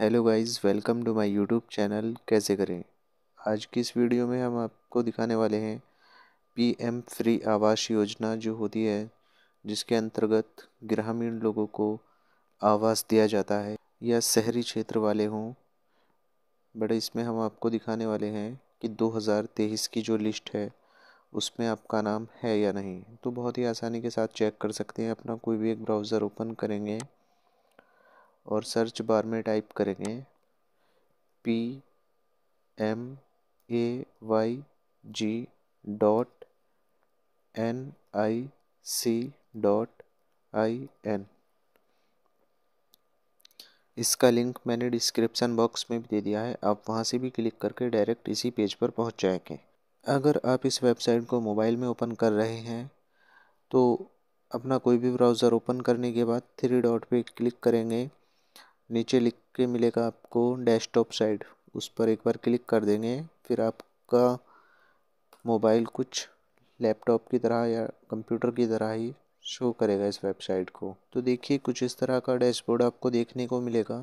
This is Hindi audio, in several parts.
hello guys welcome to my YouTube channel कैसे करें आज की इस वीडियो में हम आपको दिखाने वाले हैं पीएम फ्री आवास योजना जो होती है जिसके अंतर्गत ग्रामीण लोगों को आवास दिया जाता है या शहरी क्षेत्र वाले हों बट इसमें हम आपको दिखाने वाले हैं कि 2023 की जो लिस्ट है उसमें आपका नाम है या नहीं तो बहुत ही आसानी के साथ चेक कर सकते हैं अपना कोई भी एक ब्राउज़र ओपन करेंगे और सर्च बार में टाइप करेंगे P M A Y G dot N I C dot I N इसका लिंक मैंने डिस्क्रिप्शन बॉक्स में भी दे दिया है आप वहां से भी क्लिक करके डायरेक्ट इसी पेज पर पहुंच जाएंगे अगर आप इस वेबसाइट को मोबाइल में ओपन कर रहे हैं तो अपना कोई भी ब्राउज़र ओपन करने के बाद थ्री डॉट पे क्लिक करेंगे नीचे लिख के मिलेगा आपको डेस्कटॉप साइड उस पर एक बार क्लिक कर देंगे फिर आपका मोबाइल कुछ लैपटॉप की तरह या कंप्यूटर की तरह ही शो करेगा इस वेबसाइट को तो देखिए कुछ इस तरह का डैशबोर्ड आपको देखने को मिलेगा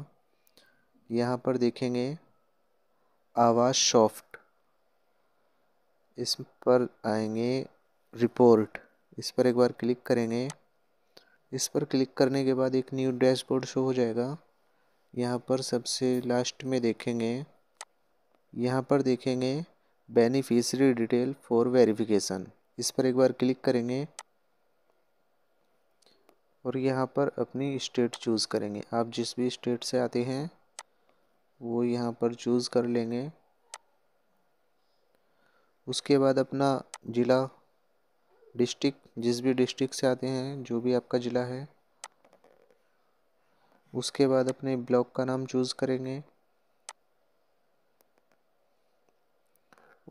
यहाँ पर देखेंगे आवाज़ सॉफ्ट इस पर आएंगे रिपोर्ट इस पर एक बार क्लिक करेंगे इस पर क्लिक करने के बाद एक न्यू डैशबोर्ड शो हो जाएगा यहाँ पर सबसे लास्ट में देखेंगे यहाँ पर देखेंगे बेनिफिशरी डिटेल फॉर वेरिफिकेशन इस पर एक बार क्लिक करेंगे और यहाँ पर अपनी स्टेट चूज़ करेंगे आप जिस भी स्टेट से आते हैं वो यहाँ पर चूज़ कर लेंगे उसके बाद अपना ज़िला डिस्ट्रिक्ट जिस भी डिस्ट्रिक्ट से आते हैं जो भी आपका ज़िला है उसके बाद अपने ब्लॉक का नाम चूज़ करेंगे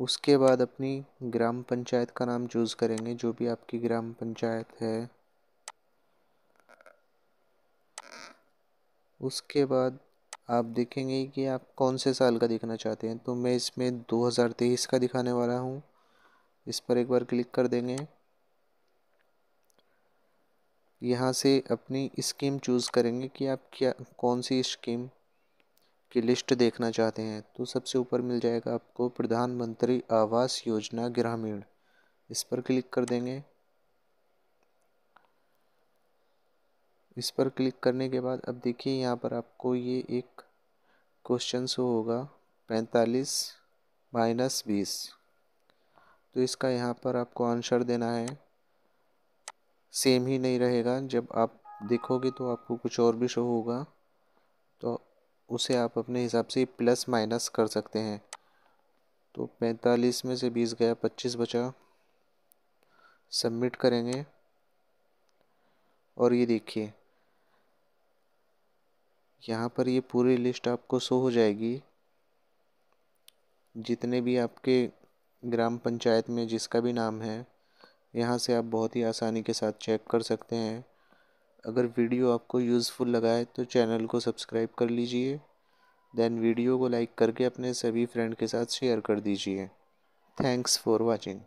उसके बाद अपनी ग्राम पंचायत का नाम चूज़ करेंगे जो भी आपकी ग्राम पंचायत है उसके बाद आप देखेंगे कि आप कौन से साल का दिखना चाहते हैं तो मैं इसमें 2023 का दिखाने वाला हूँ इस पर एक बार क्लिक कर देंगे यहाँ से अपनी स्कीम चूज़ करेंगे कि आप क्या कौन सी स्कीम की लिस्ट देखना चाहते हैं तो सबसे ऊपर मिल जाएगा आपको प्रधानमंत्री आवास योजना ग्रामीण इस पर क्लिक कर देंगे इस पर क्लिक करने के बाद अब देखिए यहाँ पर आपको ये एक क्वेश्चन शो होगा पैंतालीस माइनस बीस तो इसका यहाँ पर आपको आंसर देना है सेम ही नहीं रहेगा जब आप देखोगे तो आपको कुछ और भी शो होगा तो उसे आप अपने हिसाब से प्लस माइनस कर सकते हैं तो पैंतालीस में से बीस गया पच्चीस बचा सबमिट करेंगे और ये देखिए यहाँ पर ये पूरी लिस्ट आपको शो हो जाएगी जितने भी आपके ग्राम पंचायत में जिसका भी नाम है यहाँ से आप बहुत ही आसानी के साथ चेक कर सकते हैं अगर वीडियो आपको यूज़फुल लगा है तो चैनल को सब्सक्राइब कर लीजिए देन वीडियो को लाइक करके अपने सभी फ्रेंड के साथ शेयर कर दीजिए थैंक्स फॉर वॉचिंग